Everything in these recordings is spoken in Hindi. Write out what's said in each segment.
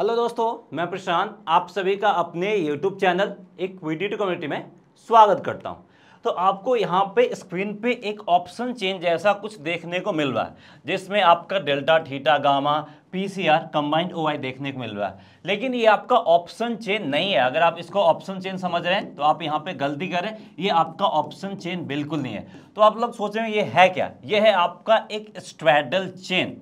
हेलो दोस्तों मैं प्रशांत आप सभी का अपने यूट्यूब चैनल एक वीडियो कम्युनिटी में स्वागत करता हूं तो आपको यहाँ पे स्क्रीन पे एक ऑप्शन चेंज जैसा कुछ देखने को मिल रहा है जिसमें आपका delta theta gamma PCR combined OI देखने को मिल रहा है लेकिन ये आपका ऑप्शन चेन नहीं है अगर आप इसको ऑप्शन चेन समझ रहे हैं तो आप यहाँ पर गलती करें ये आपका ऑप्शन चेन बिल्कुल नहीं है तो आप लोग सोच रहे हैं ये है क्या ये है आपका एक स्ट्रैडल चेन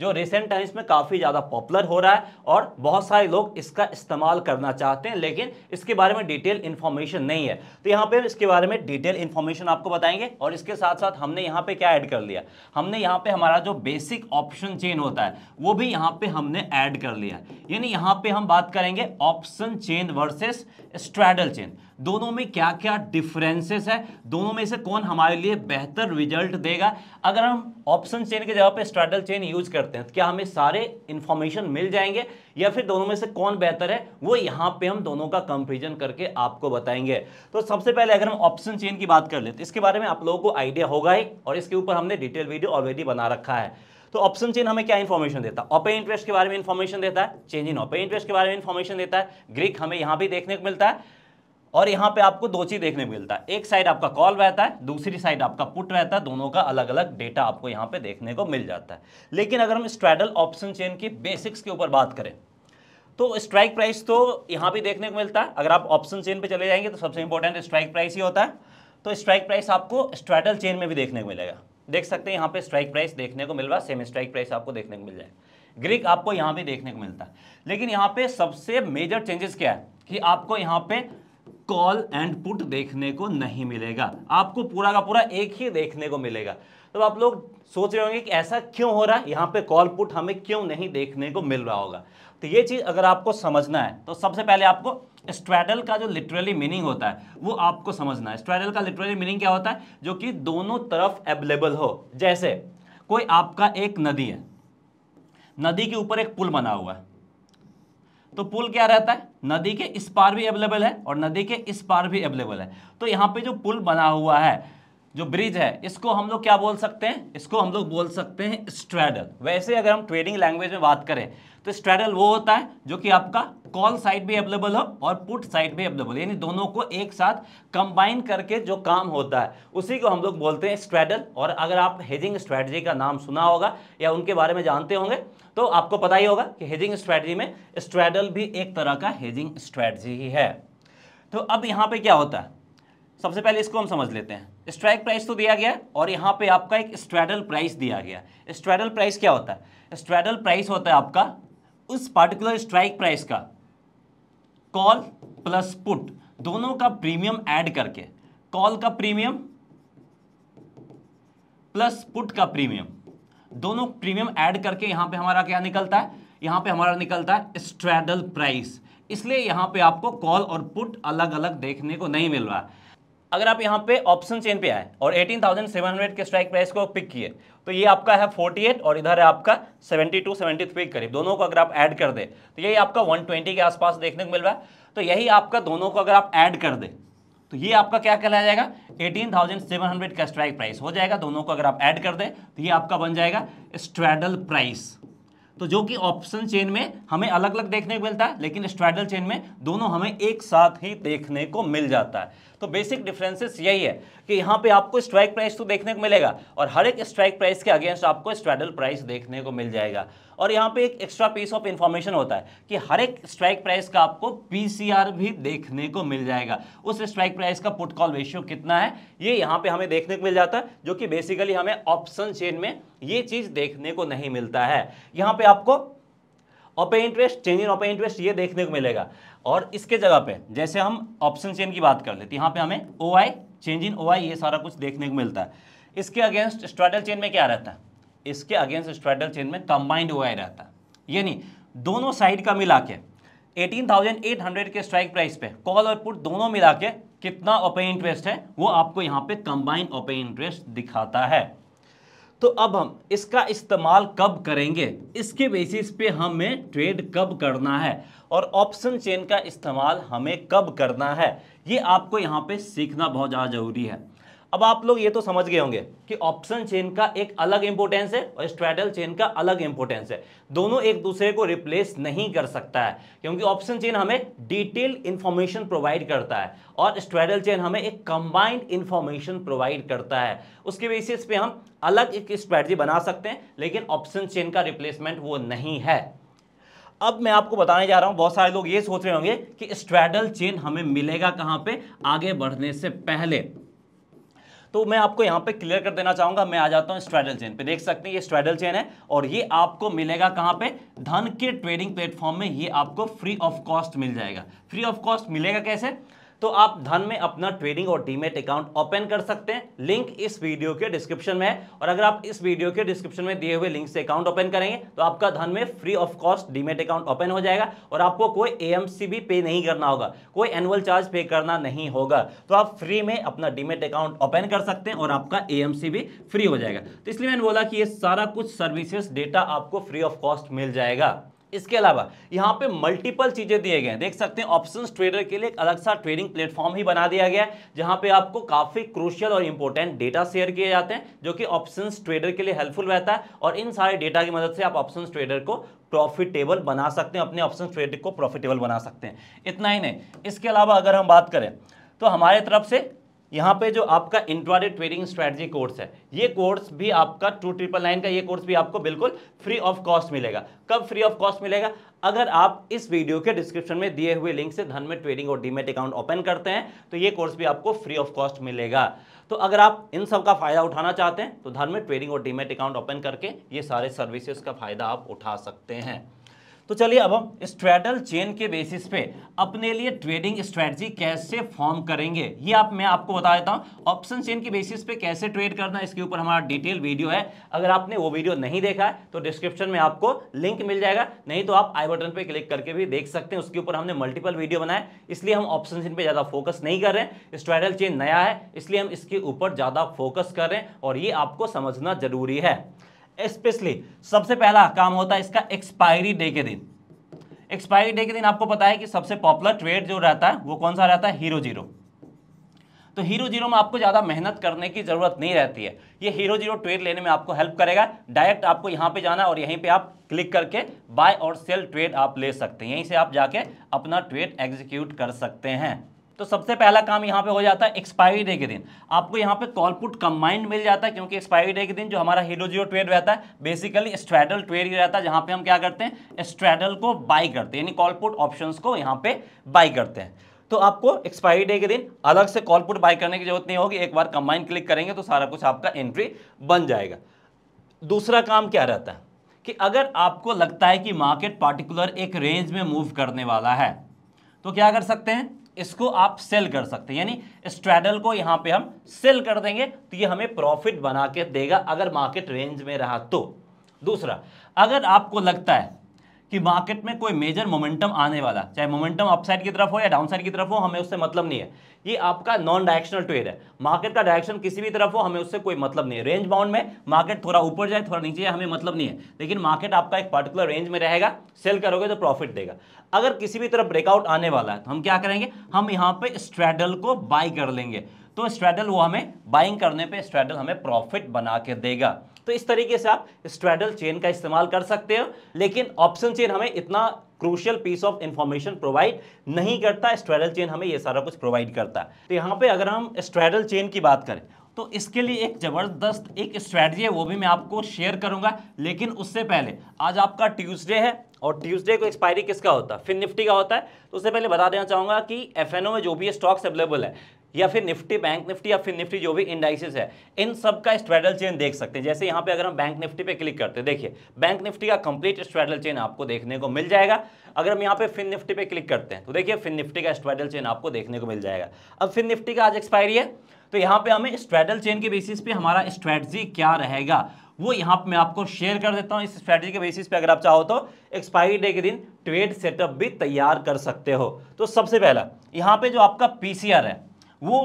जो रिसेंट टाइम्स में काफ़ी ज़्यादा पॉपुलर हो रहा है और बहुत सारे लोग इसका इस्तेमाल करना चाहते हैं लेकिन इसके बारे में डिटेल इन्फॉर्मेशन नहीं है तो यहाँ पे इसके बारे में डिटेल इन्फॉर्मेशन आपको बताएंगे और इसके साथ साथ हमने यहाँ पे क्या ऐड कर लिया हमने यहाँ पे हमारा जो बेसिक ऑप्शन चेन होता है वो भी यहाँ पर हमने ऐड कर लिया यानी यहाँ पर हम बात करेंगे option chain versus straddle chain दोनों में क्या क्या डिफरेंसेस है दोनों में से कौन हमारे लिए बेहतर रिजल्ट देगा अगर हम ऑप्शन चेन के जगह पे स्ट्रैडल चेन यूज करते हैं तो क्या हमें सारे इन्फॉर्मेशन मिल जाएंगे या फिर दोनों में से कौन बेहतर है वो यहाँ पे हम दोनों का कंपेरिजन करके आपको बताएंगे तो सबसे पहले अगर हम ऑप्शन चेन की बात कर लेते तो इसके बारे में आप लोगों को आइडिया होगा ही और इसके ऊपर हमने डिटेल वीडियो ऑलरेडी बना रखा है तो ऑप्शन चेन हमें क्या इन्फॉर्मेशन देता है ओपे इंटरेस्ट के बारे में इन्फॉर्मेशन देता है चेंज इन ओपे इंटरेस्ट के बारे में इन्फॉर्मेशन देता है ग्रीक हमें यहाँ भी देखने को मिलता है और यहाँ पे आपको दो चीज देखने को मिलता है एक साइड आपका कॉल रहता है दूसरी साइड आपका पुट रहता है दोनों का अलग अलग डेटा आपको यहाँ पे देखने को मिल जाता है लेकिन अगर हम स्ट्रैडल ऑप्शन चेन की बेसिक्स के ऊपर बात करें तो स्ट्राइक प्राइस तो यहाँ भी देखने को मिलता है अगर आप ऑप्शन चेन पे चले जाएंगे तो सबसे इंपॉर्टेंट स्ट्राइक प्राइस ही होता है तो स्ट्राइक प्राइस आपको स्ट्रैडल चेन में भी देखने को मिलेगा देख सकते हैं यहाँ पे स्ट्राइक प्राइस देखने को मिल रहा है सेम स्ट्राइक प्राइस आपको देखने को मिल जाएगा ग्रीक आपको यहाँ भी देखने को मिलता है लेकिन यहाँ पे सबसे मेजर चेंजेस क्या है कि आपको यहाँ पे कॉल एंड पुट देखने को नहीं मिलेगा आपको पूरा का पूरा एक ही देखने को मिलेगा तो आप लोग सोच रहे होंगे कि ऐसा क्यों हो रहा है यहाँ पे कॉल पुट हमें क्यों नहीं देखने को मिल रहा होगा तो ये चीज़ अगर आपको समझना है तो सबसे पहले आपको स्ट्रैडल का जो लिटरली मीनिंग होता है वो आपको समझना है स्ट्रैडल का लिटरली मीनिंग क्या होता है जो कि दोनों तरफ अवेलेबल हो जैसे कोई आपका एक नदी है नदी के ऊपर एक पुल बना हुआ है तो पुल क्या रहता है नदी के इस पार भी अवेलेबल है और नदी के इस पार भी अवेलेबल है तो यहाँ पे जो पुल बना हुआ है जो ब्रिज है इसको हम लोग क्या बोल सकते हैं इसको हम लोग बोल सकते हैं स्ट्रैडल वैसे अगर हम ट्रेडिंग लैंग्वेज में बात करें तो स्ट्रेडल वो होता है जो कि आपका कॉल साइड भी अवेलेबल हो और पुट साइड भी अवेलेबल यानी दोनों को एक साथ कंबाइन करके जो काम होता है उसी को हम लोग बोलते हैं स्ट्रेडल और अगर आप हेजिंग स्ट्रेटजी का नाम सुना होगा या उनके बारे में जानते होंगे तो आपको पता ही होगा कि हेजिंग स्ट्रेटजी में स्ट्रेडल भी एक तरह का हेजिंग स्ट्रेटजी ही है तो अब यहाँ पे क्या होता है सबसे पहले इसको हम समझ लेते हैं स्ट्राइक प्राइस तो दिया गया और यहाँ पे आपका एक स्ट्रेडल प्राइस दिया गया स्ट्रेडल प्राइस क्या होता है स्ट्रेडल प्राइस होता है आपका उस पार्टिकुलर स्ट्राइक प्राइस का कॉल प्लस पुट दोनों का प्रीमियम ऐड करके कॉल का प्रीमियम प्लस पुट का प्रीमियम दोनों प्रीमियम ऐड करके यहाँ पे हमारा क्या निकलता है यहाँ पे हमारा निकलता है स्ट्रेडल प्राइस इसलिए यहाँ पे आपको कॉल और पुट अलग अलग देखने को नहीं मिल रहा है अगर आप यहाँ पे ऑप्शन चेन पे आए और 18,700 के स्ट्राइक प्राइस को पिक किए तो ये आपका है 48 और इधर है आपका 72, 73 के करीब दोनों को अगर आप ऐड कर दे तो यही आपका 120 के आसपास देखने को मिल रहा है तो यही आपका दोनों को अगर आप ऐड कर दे तो ये आपका क्या कहलाया जाएगा 18,700 का स्ट्राइक प्राइस हो जाएगा दोनों को अगर आप ऐड कर दें तो ये आपका बन जाएगा स्ट्रैडल प्राइस तो जो कि ऑप्शन चेन में हमें अलग अलग देखने को मिलता है लेकिन स्ट्रैडल चेन में दोनों हमें एक साथ ही देखने को मिल जाता है तो बेसिक डिफरेंसेस यही है कि यहाँ पे आपको स्ट्राइक प्राइस तो देखने को मिलेगा और हर एक स्ट्राइक प्राइस के अगेंस्ट आपको स्ट्रैडल प्राइस देखने को मिल जाएगा और यहाँ पे एक एक्स्ट्रा पीस ऑफ इन्फॉर्मेशन होता है कि हर एक स्ट्राइक प्राइस का आपको पी भी देखने को मिल जाएगा उस स्ट्राइक प्राइस का पुट कॉल रेशियो कितना है ये यहाँ पे हमें देखने को मिल जाता है जो कि बेसिकली हमें ऑप्शन चेन में ये चीज़ देखने को नहीं मिलता है यहाँ पे आपको ओपे इंटरेस्ट चेंज इन ओपे इंटरेस्ट ये देखने को मिलेगा और इसके जगह पे जैसे हम ऑप्शन चेन की बात कर लेते हैं यहाँ पे हमें ओ आई चेंज इन ओ आई ये सारा कुछ देखने को मिलता है इसके अगेंस्ट स्ट्राइडल चेन में क्या रहता है इसके अगेंस्ट स्ट्राइडल चेन में कंबाइंड हुआ ही रहता यानी दोनों साइड का मिला के 18,800 के स्ट्राइक प्राइस पे कॉल और पुट दोनों मिला के कितना ओपन इंटरेस्ट है वो आपको यहाँ पे कंबाइंड ओपन इंटरेस्ट दिखाता है तो अब हम इसका इस्तेमाल कब करेंगे इसके बेसिस पे हमें ट्रेड कब करना है और ऑप्शन चेन का इस्तेमाल हमें कब करना है ये आपको यहाँ पे सीखना बहुत ज़्यादा ज़रूरी है अब आप लोग ये तो समझ गए होंगे कि ऑप्शन चेन का एक अलग इंपोर्टेंस है और स्ट्रैटल चेन का अलग इंपोर्टेंस है दोनों एक दूसरे को रिप्लेस नहीं कर सकता है क्योंकि ऑप्शन चेन हमें डिटेल इंफॉर्मेशन प्रोवाइड करता है और स्ट्रैटल चेन हमें एक कंबाइंड इंफॉर्मेशन प्रोवाइड करता है उसके बेसिस पे हम अलग एक स्ट्रैटी बना सकते हैं लेकिन ऑप्शन चेन का रिप्लेसमेंट वो नहीं है अब मैं आपको बताने जा रहा हूँ बहुत सारे लोग ये सोच रहे होंगे कि स्ट्रैडल चेन हमें मिलेगा कहाँ पे आगे बढ़ने से पहले तो मैं आपको यहां पे क्लियर कर देना चाहूंगा मैं आ जाता हूं स्ट्रेडल चेन पे देख सकते हैं ये स्ट्रेडल चेन है और ये आपको मिलेगा कहां पे धन के ट्रेडिंग प्लेटफॉर्म में ये आपको फ्री ऑफ कॉस्ट मिल जाएगा फ्री ऑफ कॉस्ट मिलेगा कैसे तो आप धन में अपना ट्रेडिंग और डीमेट अकाउंट ओपन कर सकते हैं लिंक इस वीडियो के डिस्क्रिप्शन में है और अगर आप इस वीडियो के डिस्क्रिप्शन में दिए हुए लिंक से अकाउंट ओपन करेंगे तो आपका धन में free of cost demat account open हो जाएगा और आपको कोई ए भी पे नहीं करना होगा कोई एनुअल चार्ज पे करना नहीं होगा तो आप फ्री में अपना डीमेट अकाउंट ओपन कर सकते हैं और आपका ए भी फ्री हो जाएगा तो इसलिए मैंने बोला कि ये सारा कुछ सर्विसेस डेटा आपको फ्री ऑफ कॉस्ट मिल जाएगा इसके अलावा यहाँ पे मल्टीपल चीज़ें दिए गए हैं देख सकते हैं ऑप्शन ट्रेडर के लिए एक अलग सा ट्रेडिंग प्लेटफॉर्म ही बना दिया गया है जहाँ पे आपको काफ़ी क्रूशियल और इंपॉर्टेंट डेटा शेयर किए जाते हैं जो कि ऑप्शन ट्रेडर के लिए हेल्पफुल रहता है और इन सारे डेटा की मदद से आप ऑप्शन ट्रेडर को प्रॉफिटेबल बना सकते हैं अपने ऑप्शन ट्रेडर को प्रॉफिटेबल बना सकते हैं इतना ही नहीं इसके अलावा अगर हम बात करें तो हमारे तरफ से यहाँ पे जो आपका इंट्राडे ट्रेडिंग स्ट्रेटजी कोर्स है ये कोर्स भी आपका टू ट्रिपल नाइन का ये कोर्स भी आपको बिल्कुल फ्री ऑफ कॉस्ट मिलेगा कब फ्री ऑफ कॉस्ट मिलेगा अगर आप इस वीडियो के डिस्क्रिप्शन में दिए हुए लिंक से धन में ट्रेडिंग और डीमेट अकाउंट ओपन करते हैं तो ये कोर्स भी आपको फ्री ऑफ कॉस्ट मिलेगा तो अगर आप इन सब का फ़ायदा उठाना चाहते हैं तो धन में ट्रेडिंग और डीमेट अकाउंट ओपन करके ये सारे सर्विसेज का फ़ायदा आप उठा सकते हैं तो चलिए अब हम स्ट्रेडल चेन के बेसिस पे अपने लिए ट्रेडिंग स्ट्रेटजी कैसे फॉर्म करेंगे ये आप मैं आपको बता देता हूँ ऑप्शन चेन के बेसिस पे कैसे ट्रेड करना इसके ऊपर हमारा डिटेल वीडियो है अगर आपने वो वीडियो नहीं देखा है तो डिस्क्रिप्शन में आपको लिंक मिल जाएगा नहीं तो आप आई बटन पर क्लिक करके भी देख सकते हैं उसके ऊपर हमने मल्टीपल वीडियो बनाए इसलिए हम ऑप्शन चेन पर ज़्यादा फोकस नहीं कर रहे हैं स्ट्रेडल चेन नया है इसलिए हम इसके ऊपर ज़्यादा फोकस कर रहे हैं और ये आपको समझना जरूरी है स्पेशली सबसे पहला काम होता है इसका एक्सपायरी डे के दिन एक्सपायरी डे के दिन आपको पता है कि सबसे पॉपुलर ट्रेड जो रहता है वो कौन सा रहता है हीरो जीरो तो हीरो जीरो में आपको ज़्यादा मेहनत करने की ज़रूरत नहीं रहती है ये हीरो जीरो ट्रेड लेने में आपको हेल्प करेगा डायरेक्ट आपको यहाँ पे जाना और यहीं पे आप क्लिक करके बाय और सेल ट्रेड आप ले सकते हैं यहीं से आप जाके अपना ट्रेड एग्जीक्यूट कर सकते हैं तो सबसे पहला काम यहाँ पे हो जाता है एक्सपायरी डे के दिन आपको यहाँ पे कॉल पुट कंबाइंड मिल जाता है क्योंकि एक्सपायरी डे के दिन जो हमारा हीरो जीरो ट्रेड रहता है बेसिकली स्ट्रेडल ट्रेड ही रहता है जहाँ पे हम क्या करते हैं स्ट्रेडल को बाई करते हैं यानी कॉल पुट ऑप्शन को यहाँ पे बाई करते हैं तो आपको एक्सपायरी डे के दिन अलग से कॉल पुट करने की जरूरत नहीं होगी एक बार कंबाइन क्लिक करेंगे तो सारा कुछ आपका एंट्री बन जाएगा दूसरा काम क्या रहता है कि अगर आपको लगता है कि मार्केट पार्टिकुलर एक रेंज में मूव करने वाला है तो क्या कर सकते हैं इसको आप सेल कर सकते हैं यानी स्ट्रैडल को यहां पे हम सेल कर देंगे तो ये हमें प्रॉफिट बना के देगा अगर मार्केट रेंज में रहा तो दूसरा अगर आपको लगता है कि मार्केट में कोई मेजर मोमेंटम आने वाला चाहे मोमेंटम अपसाइड की तरफ हो या डाउनसाइड की तरफ हो हमें उससे मतलब नहीं है ये आपका नॉन डायरेक्शनल ट्रेड है मार्केट का डायरेक्शन किसी भी तरफ हो हमें उससे कोई मतलब नहीं है रेंज बाउंड में मार्केट थोड़ा ऊपर जाए थोड़ा नीचे जाए हमें मतलब नहीं है लेकिन मार्केट आपका एक पर्टिकुलर रेंज में रहेगा सेल करोगे तो प्रॉफिट देगा अगर किसी भी तरफ ब्रेकआउट आने वाला है तो हम क्या करेंगे हम यहाँ पे स्ट्रेडल को बाई कर लेंगे तो स्ट्रेडल वो हमें बाइंग करने पर स्ट्रेडल हमें प्रॉफिट बना के देगा तो इस तरीके से आप स्ट्रेडल चेन का इस्तेमाल कर सकते हो लेकिन ऑप्शन चेन हमें इतना crucial piece of information provide नहीं करता स्ट्रेडल चेन हमें ये सारा कुछ प्रोवाइड करता है तो यहाँ पे अगर हम स्ट्रेडल चेन की बात करें तो इसके लिए एक ज़बरदस्त एक स्ट्रैटी है वो भी मैं आपको शेयर करूंगा लेकिन उससे पहले आज आपका ट्यूसडे है और ट्यूसडे को एक्सपायरी किसका होता है फिर निफ्टी का होता है तो उससे पहले बता देना चाहूंगा कि एफ में जो भी स्टॉक्स अवेलेबल है या फिर निफ्टी बैंक निफ्टी या फिर निफ्टी जो भी इंडाइसिस है इन सब का स्ट्रेडल चेन देख सकते हैं जैसे यहाँ पे अगर हम बैंक निफ्टी पे क्लिक करते हैं देखिए बैंक निफ्टी का कंप्लीट स्ट्रेडल चेन आपको देखने को मिल जाएगा अगर हम यहाँ पे फिन निफ्टी पे क्लिक करते हैं तो देखिए फिन निफ्टी का स्ट्रेडल चेन आपको देखने को मिल जाएगा अब फिन निफ्टी का आज एक्सपायरी है तो यहाँ पे हमें स्ट्रेडल चेन के बेसिस पे हमारा स्ट्रेटजी क्या रहेगा वो यहाँ पे मैं आपको शेयर कर देता हूँ इस स्ट्रेटजी के बेसिस पे अगर आप चाहो तो एक्सपायरी डे के दिन ट्रेड सेटअप भी तैयार कर सकते हो तो सबसे पहला यहाँ पे जो आपका पीसीआर है वो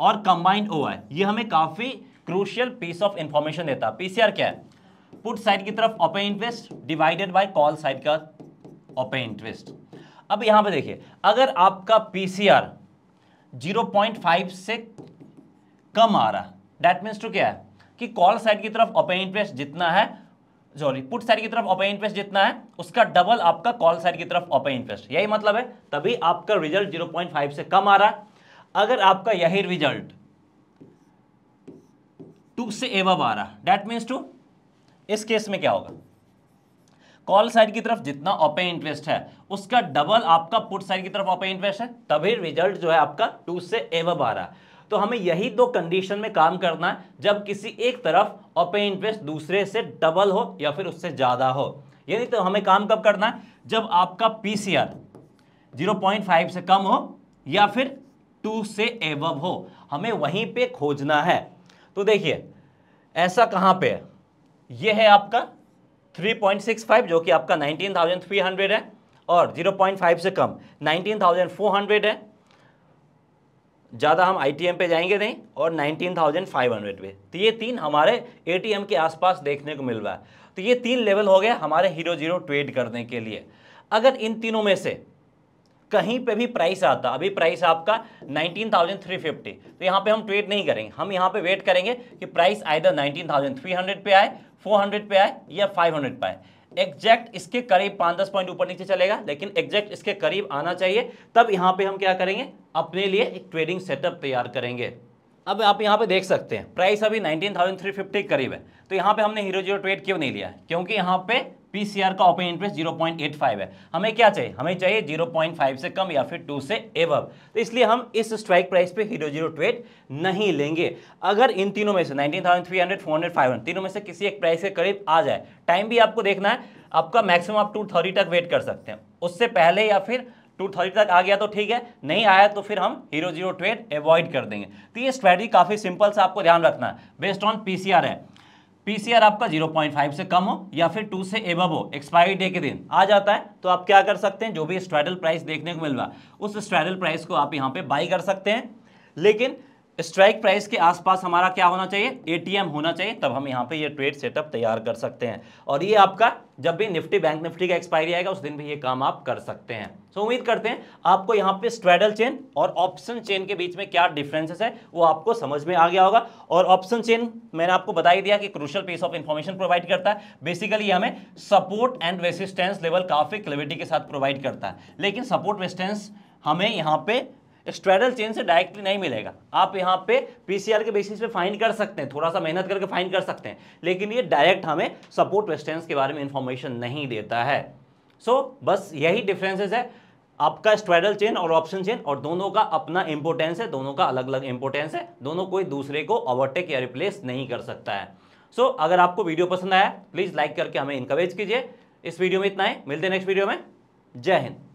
और कंबाइंड ओ है ये हमें काफ़ी क्रूशियल पीस ऑफ इंफॉर्मेशन देता है पीसीआर क्या है पुट साइड की तरफ open interest divided by call side का ओपन इंटरेस्ट अब यहां पे देखिए अगर आपका पीसीआर 0.5 से कम आ रहा डेट मीन्स टू क्या है कि कॉल साइड की तरफ ओपन इंटरेस्ट जितना है सॉरी पुट साइड की तरफ ओपन इंटरेस्ट जितना है उसका डबल आपका कॉल साइड की तरफ ओपन इंटरेस्ट यही मतलब है तभी आपका रिजल्ट 0.5 से कम आ रहा है अगर आपका यही रिजल्ट टू से एवब आ रहा डेट मीन्स टू इस केस में क्या होगा कॉल साइड की तरफ जितना ओपे इंटरेस्ट है उसका डबल आपका पुट साइड की तरफ ओपे इंटरेस्ट है तभी रिजल्ट जो है आपका टू से एवब आ रहा तो हमें यही दो कंडीशन में काम करना है जब किसी एक तरफ ओपे इंटरेस्ट दूसरे से डबल हो या फिर उससे ज़्यादा हो यानी तो हमें काम कब करना है जब आपका पीसीआर 0.5 से कम हो या फिर टू से एव हो हमें वहीं पे खोजना है तो देखिए ऐसा कहाँ पे ये है आपका 3.65 जो कि आपका 19,300 है और 0.5 से कम 19,400 है ज़्यादा हम आई पे जाएंगे नहीं और 19,500 पे तो ये तीन हमारे ए के आसपास देखने को मिल रहा है तो ये तीन लेवल हो गए हमारे हीरो जीरो ट्रेड करने के लिए अगर इन तीनों में से कहीं पे भी प्राइस आता अभी प्राइस आपका 19,350 तो यहाँ पे हम ट्रेड नहीं करेंगे हम यहाँ पे वेट करेंगे कि प्राइस आइधर 19,300 पे आए 400 पे आए या 500 पे आए एग्जैक्ट इसके करीब पाँच दस पॉइंट ऊपर नीचे चलेगा लेकिन एग्जैक्ट इसके करीब आना चाहिए तब यहाँ पे हम क्या करेंगे अपने लिए एक ट्रेडिंग सेटअप तैयार करेंगे अब आप यहाँ पे देख सकते हैं प्राइस अभी 19,350 के करीब है तो यहाँ पे हमने हीरो जीरो ट्रेड क्यों नहीं लिया क्योंकि यहाँ पे पीसीआर का ओपन इंटरेस्ट 0.85 है हमें क्या चाहिए हमें चाहिए 0.5 से कम या फिर 2 से एव तो इसलिए हम इस स्ट्राइक प्राइस पे हीरो जीरो ट्वेट नहीं लेंगे अगर इन तीनों में से 19,300, 400, 500 तीनों में से किसी एक प्राइस के करीब आ जाए टाइम भी आपको देखना है आपका मैक्सिमम आप टू थर्टी तक वेट कर सकते हैं उससे पहले या फिर टू थर्टी तक आ गया तो ठीक है नहीं आया तो फिर हम हीरो जीरो ट्वेट अवॉइड कर देंगे तो ये स्ट्रैटेजी काफ़ी सिंपल से आपको ध्यान रखना है बेस्ड ऑन पी है पीसीआर आपका 0.5 से कम हो या फिर 2 से एबव हो एक्सपायरी डे के दिन आ जाता है तो आप क्या कर सकते हैं जो भी स्ट्रैडल प्राइस देखने को मिल रहा उस स्ट्रैडल प्राइस को आप यहाँ पे बाई कर सकते हैं लेकिन स्ट्राइक प्राइस के आसपास हमारा क्या होना चाहिए एटीएम होना चाहिए तब हम यहाँ पे ये ट्रेड सेटअप तैयार कर सकते हैं और ये आपका जब भी निफ्टी बैंक निफ्टी का एक्सपायरी आएगा उस दिन भी ये काम आप कर सकते हैं सो उम्मीद करते हैं आपको यहाँ पे स्ट्रेडल चेन और ऑप्शन चेन के बीच में क्या डिफरेंसेस है वो आपको समझ में आ गया होगा और ऑप्शन चेन मैंने आपको बता ही दिया कि crucial piece of information provide करता है बेसिकली हमें सपोर्ट एंड रेसिस्टेंस लेवल काफ़ी क्लेविटी के साथ प्रोवाइड करता है लेकिन सपोर्ट रेसिस्टेंस हमें यहाँ पे स्ट्रेडल चेन से डायरेक्टली नहीं मिलेगा आप यहाँ पे पीसीआर के बेसिस पे फाइन कर सकते हैं थोड़ा सा मेहनत करके फाइन कर सकते हैं लेकिन ये डायरेक्ट हमें सपोर्ट वेस्टेंस के बारे में इंफॉर्मेशन नहीं देता है सो so, बस यही डिफरेंसेस है आपका स्ट्रेडल चेन और ऑप्शन चेन और दोनों का अपना इंपोर्टेंस है दोनों का अलग अलग इंपोर्टेंस है दोनों कोई दूसरे को ओवरटेक या रिप्लेस नहीं कर सकता है सो so, अगर आपको वीडियो पसंद आया प्लीज़ लाइक करके हमें इंकरेज कीजिए इस वीडियो में इतना है मिलते हैं नेक्स्ट वीडियो में जय हिंद